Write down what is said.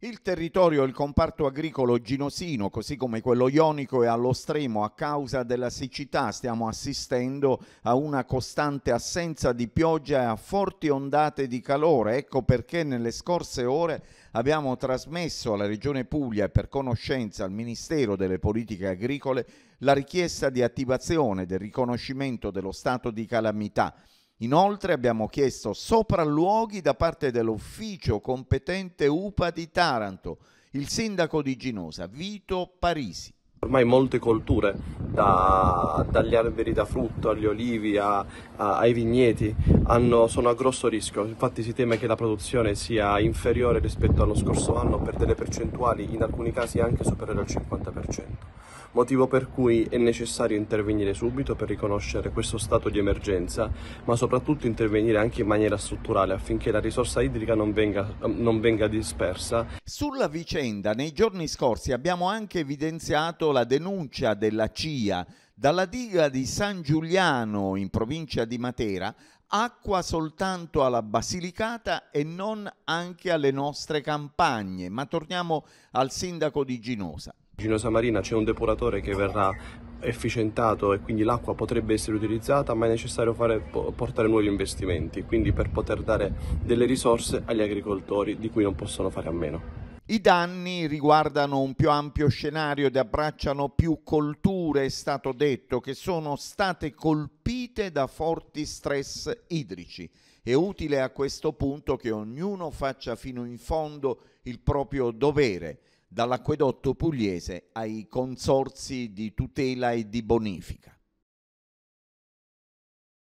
Il territorio e il comparto agricolo ginosino, così come quello ionico, è allo stremo a causa della siccità. Stiamo assistendo a una costante assenza di pioggia e a forti ondate di calore. Ecco perché nelle scorse ore abbiamo trasmesso alla Regione Puglia e per conoscenza al Ministero delle Politiche Agricole la richiesta di attivazione del riconoscimento dello stato di calamità Inoltre abbiamo chiesto sopralluoghi da parte dell'ufficio competente UPA di Taranto, il sindaco di Ginosa, Vito Parisi. Ormai molte colture, da, dagli alberi da frutto agli olivi a, a, ai vigneti, hanno, sono a grosso rischio. Infatti si teme che la produzione sia inferiore rispetto allo scorso anno per delle percentuali, in alcuni casi anche superiori al 50% motivo per cui è necessario intervenire subito per riconoscere questo stato di emergenza, ma soprattutto intervenire anche in maniera strutturale affinché la risorsa idrica non venga, non venga dispersa. Sulla vicenda, nei giorni scorsi abbiamo anche evidenziato la denuncia della CIA dalla diga di San Giuliano in provincia di Matera acqua soltanto alla Basilicata e non anche alle nostre campagne. Ma torniamo al sindaco di Ginosa. Vicino Marina c'è un depuratore che verrà efficientato e quindi l'acqua potrebbe essere utilizzata ma è necessario fare, portare nuovi investimenti quindi per poter dare delle risorse agli agricoltori di cui non possono fare a meno. I danni riguardano un più ampio scenario ed abbracciano più colture, è stato detto, che sono state colpite da forti stress idrici. È utile a questo punto che ognuno faccia fino in fondo il proprio dovere dall'acquedotto pugliese ai consorsi di tutela e di bonifica.